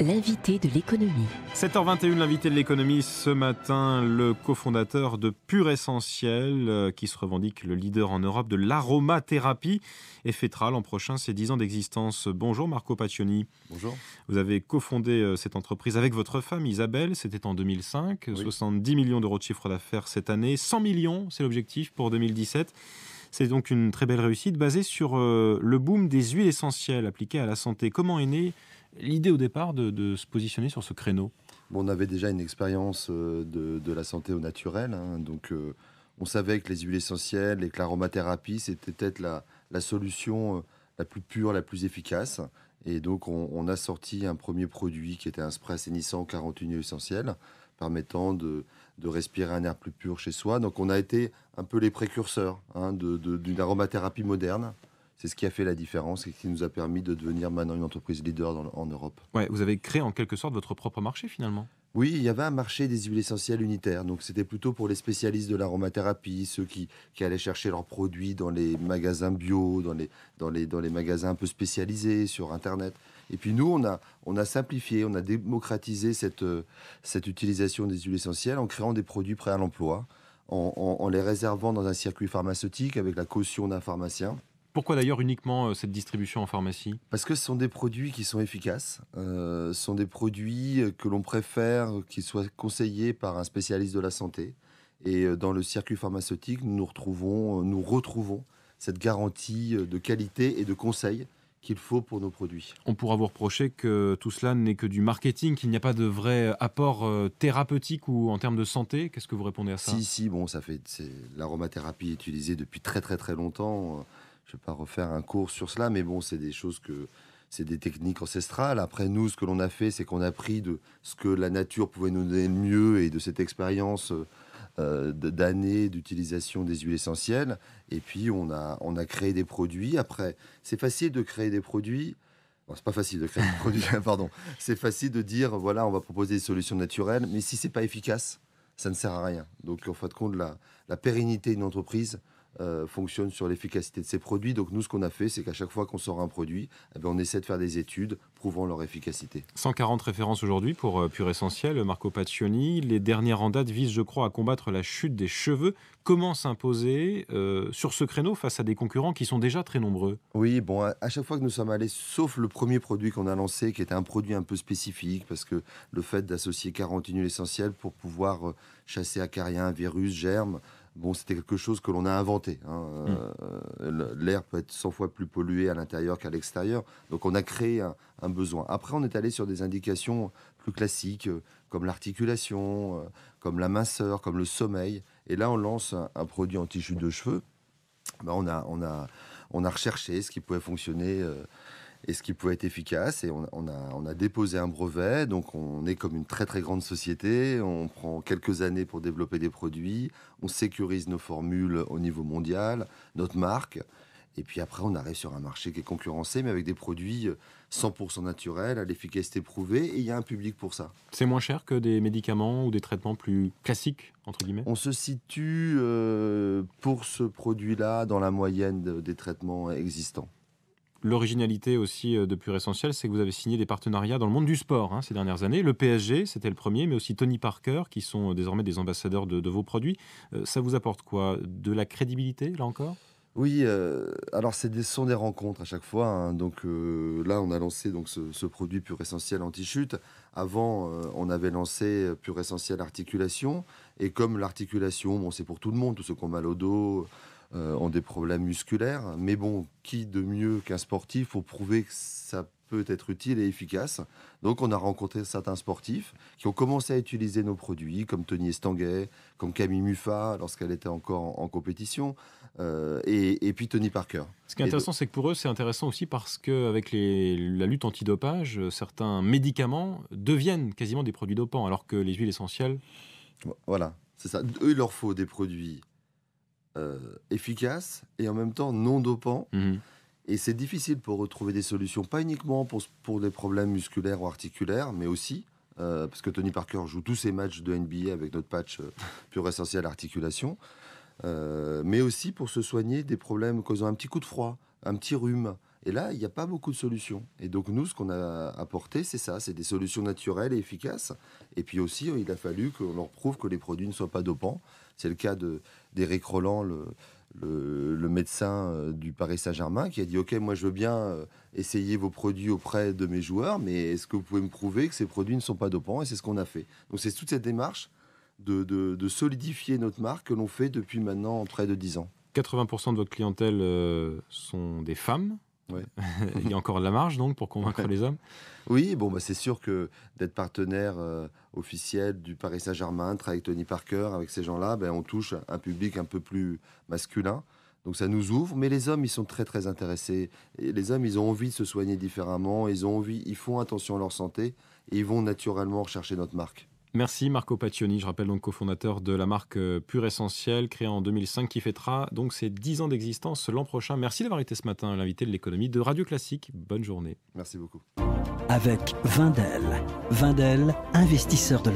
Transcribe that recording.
L'invité de l'économie. 7h21, l'invité de l'économie. Ce matin, le cofondateur de Pure Essentiel, euh, qui se revendique le leader en Europe de l'aromathérapie, et fêtera l'an prochain ses 10 ans d'existence. Bonjour Marco Paccioni. Bonjour. Vous avez cofondé euh, cette entreprise avec votre femme Isabelle, c'était en 2005. 70 millions d'euros de chiffre d'affaires cette année. 100 millions, c'est l'objectif pour 2017. C'est donc une très belle réussite basée sur euh, le boom des huiles essentielles appliquées à la santé. Comment est né l'idée au départ de, se positionner sur ce créneau On avait déjà une expérience euh, de, la santé au naturel, hein, donc euh, on savait que les huiles essentielles et que l'aromathérapie, c'était peut-être la, solution euh, la plus pure, la plus efficace. Et donc on, a sorti un premier produit qui était un spray assainissant 41 huiles essentielles, permettant de, respirer un air plus pur chez soi. Donc on a été un peu les précurseurs hein, d'une aromathérapie moderne c'est ce qui a fait la différence et qui nous a permis de devenir maintenant une entreprise leader en Europe. Ouais, vous avez créé en quelque sorte votre propre marché finalement oui, il y avait un marché des huiles essentielles unitaires. Donc, c'était plutôt pour les spécialistes de l'aromathérapie, ceux qui, allaient chercher leurs produits dans les magasins bio, dans les, dans les, dans les magasins un peu spécialisés, sur Internet. Et puis nous, on a, on a simplifié, on a démocratisé cette, euh, cette utilisation des huiles essentielles en créant des produits prêts à l'emploi, en, les réservant dans un circuit pharmaceutique avec la caution d'un pharmacien. Pourquoi d'ailleurs uniquement euh, cette distribution en pharmacie Parce que ce sont des produits qui sont efficaces, euh, ce sont des produits euh, que l'on préfère qu'ils soient conseillés par un spécialiste de la santé. Et dans le circuit pharmaceutique, nous, retrouvons, nous retrouvons cette garantie de qualité et de conseil qu'il faut pour nos produits. On pourra vous reprocher que tout cela n'est que du marketing, qu'il n'y a pas de vrai apport thérapeutique ou en termes de santé. Qu'est-ce que vous répondez à ça Si, si, bon, ça fait l'aromathérapie est utilisée depuis très très très longtemps je ne vais pas refaire un cours sur cela, mais bon, c'est des choses que. C'est des techniques ancestrales. Après, nous, ce que l'on a fait, c'est qu'on a pris de ce que la nature pouvait nous donner de mieux et de cette expérience euh, d'années d'utilisation des huiles essentielles. Et puis, on a, on a créé des produits. Après, c'est facile de créer des produits. c'est pas facile de créer des produits, pardon. C'est facile de dire, voilà, on va proposer des solutions naturelles, mais si c'est pas efficace, ça ne sert à rien. Donc, en fin de compte, la, la pérennité d'une entreprise, euh, fonctionne sur l'efficacité de ces produits. Donc nous, ce qu'on a fait, c'est qu'à chaque fois qu'on sort un produit, eh ben, on essaie de faire des études prouvant leur efficacité. 140 références aujourd'hui pour euh, Pure Essentiel, Marco Paccioni. Les dernières en date visent, je crois, à combattre la chute des cheveux. Comment s'imposer euh, sur ce créneau face à des concurrents qui sont déjà très nombreux Oui, bon, à, chaque fois que nous sommes allés, sauf le premier produit qu'on a lancé, qui était un produit un peu spécifique, parce que le fait d'associer 40 huiles essentielles pour pouvoir chasser acariens, virus, germes, Bon, c'était quelque chose que l'on a inventé. Hein. Hmm. Euh, l'air peut être 100 fois plus pollué à l'intérieur qu'à l'extérieur. Donc on a créé un, besoin. Après, on est allé sur des indications plus classiques, euh, comme l'articulation, euh, comme la minceur, comme le sommeil. Et là, on lance un, produit anti tissu de cheveux. Ben, on, a, on, a, on a recherché ce qui pouvait fonctionner et ce qui pouvait être efficace. Et on, a, déposé un brevet, donc on est comme une très très grande société, on prend quelques années pour développer des produits, on sécurise nos formules au niveau mondial, notre marque, et puis après on arrive sur un marché qui est concurrencé, mais avec des produits 100% naturels, à l'efficacité prouvée, et il y a un public pour ça. C'est moins cher que des médicaments ou des traitements plus classiques, entre guillemets On se situe euh, pour ce produit-là dans la moyenne des traitements existants l'originalité aussi euh, de Pure Essentiel, c'est que vous avez signé des partenariats dans le monde du sport hein, ces dernières années. Le PSG, c'était le premier, mais aussi Tony Parker, qui sont euh, désormais des ambassadeurs de, vos produits. Euh, ça vous apporte quoi De la crédibilité, là encore oui, alors c'est sont des rencontres à chaque fois. Hein. donc là, on a lancé donc ce, produit Pure Essentiel anti-chute. Avant, on avait lancé Pure Essentiel articulation. Et comme l'articulation, bon, c'est pour tout le monde, tous ceux qui ont mal au dos, euh, ont des problèmes musculaires. Mais bon, qui de mieux qu'un sportif pour prouver que ça peut être utile et efficace Donc on a rencontré certains sportifs qui ont commencé à utiliser nos produits, comme Tony Estanguet, comme Camille Muffa lorsqu'elle était encore en, compétition, euh, et, puis Tony Parker. Ce qui est intéressant, c'est que pour eux, c'est intéressant aussi parce qu'avec la lutte antidopage, certains médicaments deviennent quasiment des produits dopants, alors que les huiles essentielles... Voilà, c'est ça. Eux, il leur faut des produits euh, efficace et en même temps non dopant. Mhm. Et c'est difficile pour retrouver des solutions, pas uniquement pour, pour des problèmes musculaires ou articulaires, mais aussi euh, parce que Tony Parker joue tous ses matchs de NBA avec notre patch euh, pur essentiel articulation, mais aussi pour se soigner des problèmes causant un petit coup de froid, un petit rhume, et là, il n'y a pas beaucoup de solutions. Et donc nous, ce qu'on a apporté, c'est ça, c'est des solutions naturelles et efficaces. Et puis aussi, euh, il a fallu qu'on leur prouve que les produits ne soient pas dopants. C'est le cas de, d'Éric Roland, le, médecin euh, du Paris Saint-Germain, qui a dit, OK, moi je veux bien euh, essayer vos produits auprès de mes joueurs, mais est-ce que vous pouvez me prouver que ces produits ne sont pas dopants Et c'est ce qu'on a fait. Donc c'est toute cette démarche de, de solidifier notre marque que l'on fait depuis maintenant près de 10 ans. 80% de votre clientèle sont des femmes Il y a encore de la marge donc pour convaincre les hommes. Oui, bon, bah, c'est sûr que d'être partenaire euh, officiel du Paris Saint-Germain, avec Tony Parker, avec ces gens-là, ben, on touche un public un peu plus masculin. Donc ça nous ouvre, mais les hommes, ils sont très très intéressés. Et les hommes, ils ont envie de se soigner différemment, ils ont envie, ils font attention à leur santé et ils vont naturellement rechercher notre marque. Merci Marco Paccioni, je rappelle donc cofondateur de la marque euh, Pure Essentiel, créée en 2005, qui fêtera donc ses 10 ans d'existence l'an prochain. Merci d'avoir été ce matin l'invité de l'économie de Radio Classique. Bonne journée. Merci beaucoup. Avec Vindel. Vindel, investisseur de